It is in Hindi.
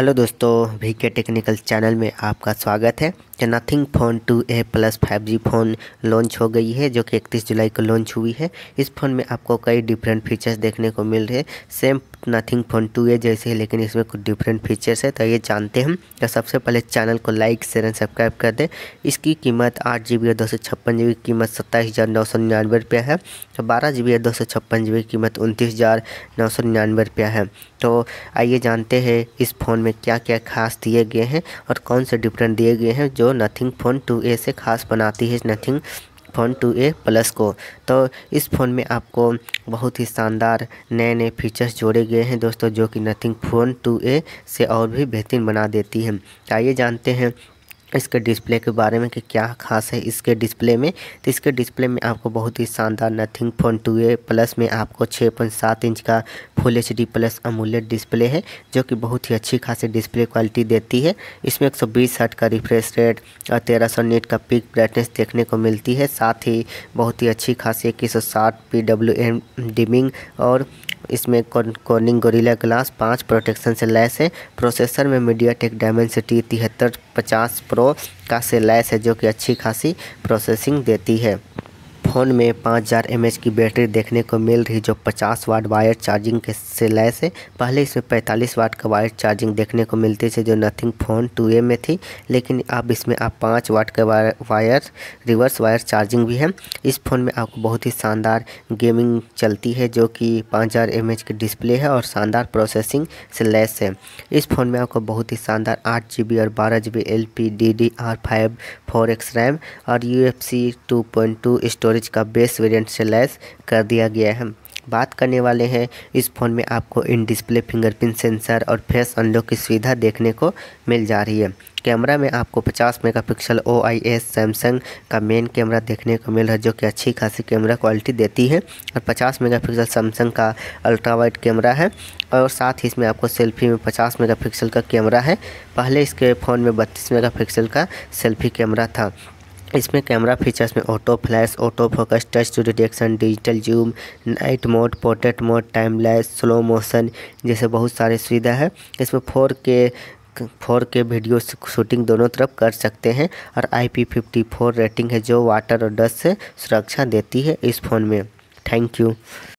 हेलो दोस्तों वी के टेक्निकल चैनल में आपका स्वागत है Nothing phone two A plus five G phone launch हो गई है जो कि इकतीस जुलाई को लॉन्च हुई है इस फ़ोन में आपको कई डिफरेंट फीचर्स देखने को मिल रहे हैं same Nothing phone two A जैसे है लेकिन इसमें कुछ डिफरेंट फीचर्स है तो ये जानते हैं तो सबसे पहले चैनल को लाइक शेयर एंड सब्सक्राइब कर दें इसकी कीमत आठ जी बी और दो सौ छप्पन जी बी की कीमत सत्ताईस हज़ार नौ सौ निन्यानवे रुपया है तो बारह जी बी और दो सौ छप्पन जी बी की कीमत उनतीस हज़ार नौ सौ निन्यानवे रुपया है तो आइए जानते हैं इस फ़ोन में क्या क्या खास दिए गए हैं और कौन से डिफरेंट दिए गए हैं जो नथिंग फ़ोन टू ए से ख़ास बनाती है Nothing phone two A plus को तो इस फ़ोन में आपको बहुत ही शानदार नए नए फीचर्स जोड़े गए हैं दोस्तों जो कि नथिंग फ़ोन टू ए से और भी बेहतरीन बना देती है आइए जानते हैं इसके डिस्प्ले के बारे में कि क्या खास है इसके डिस्प्ले में तो इसके डिस्प्ले में आपको बहुत ही शानदार Nothing phone two A plus में आपको छः पॉइंट सात इंच का full H D plus AMOLED display है जो कि बहुत ही अच्छी खासी डिस्प्ले क्वालिटी देती है इसमें एक सौ बीस हट का रिफ्रेश रेट और तेरह सौ नेट का पिक ब्राइटनेस देखने को मिलती है साथ ही बहुत ही अच्छी खासी इक्कीस सौ साठ पी डब्ल्यू एम डिमिंग और इसमें कॉर्निंग गोरिल्ला ग्लास पाँच प्रोटेक्शन से लैस है प्रोसेसर में मीडिया टेक डायमेंसिटी तिहत्तर पचास प्रो का से लैस है जो कि अच्छी खासी प्रोसेसिंग देती है फ़ोन में पाँच हज़ार एम एच की बैटरी देखने को मिल रही जो पचास वाट वायर चार्जिंग के से लैस है पहले इसमें पैंतालीस वाट का वायर चार्जिंग देखने को मिलती थी जो नथिंग फ़ोन टू ए में थी लेकिन अब इसमें आप पाँच वाट का वायर रिवर्स वायर चार्जिंग भी है इस फ़ोन में आपको बहुत ही शानदार गेमिंग चलती है जो कि पाँच हज़ार एम एच की डिस्प्ले है और शानदार प्रोसेसिंग से लैस है इस फ़ोन में आपको बहुत ही शानदार आठ जी बी और बारह G B L P D D R five four X RAM और U F S two point two storage storage का बेस वेरिएंट से लैस कर दिया गया है बात करने वाले हैं इस फ़ोन में आपको इन डिस्प्ले फिंगरप्रिंट सेंसर और फेस अनलॉक की सुविधा देखने को मिल जा रही है कैमरा में आपको 50 megapixel O I S Samsung का मेन कैमरा देखने को मिल रहा है जो कि अच्छी खासी कैमरा क्वालिटी देती है और 50 मेगापिक्सल सैमसंग का अल्ट्रा वाइट कैमरा है और साथ ही इसमें आपको सेल्फी में 50 मेगापिक्सल का कैमरा है पहले इसके फ़ोन में 32 मेगापिक्सल का सेल्फी कैमरा था इसमें कैमरा फीचर्स में auto flash auto focus touch to detection digital zoom night mode portrait mode time lapse slow motion जैसे बहुत सारे सुविधा है इसमें फोर के फोर के वीडियो शूटिंग दोनों तरफ कर सकते हैं और I P fifty four rating है जो वाटर और डस्ट से सुरक्षा देती है इस फ़ोन में थैंक यू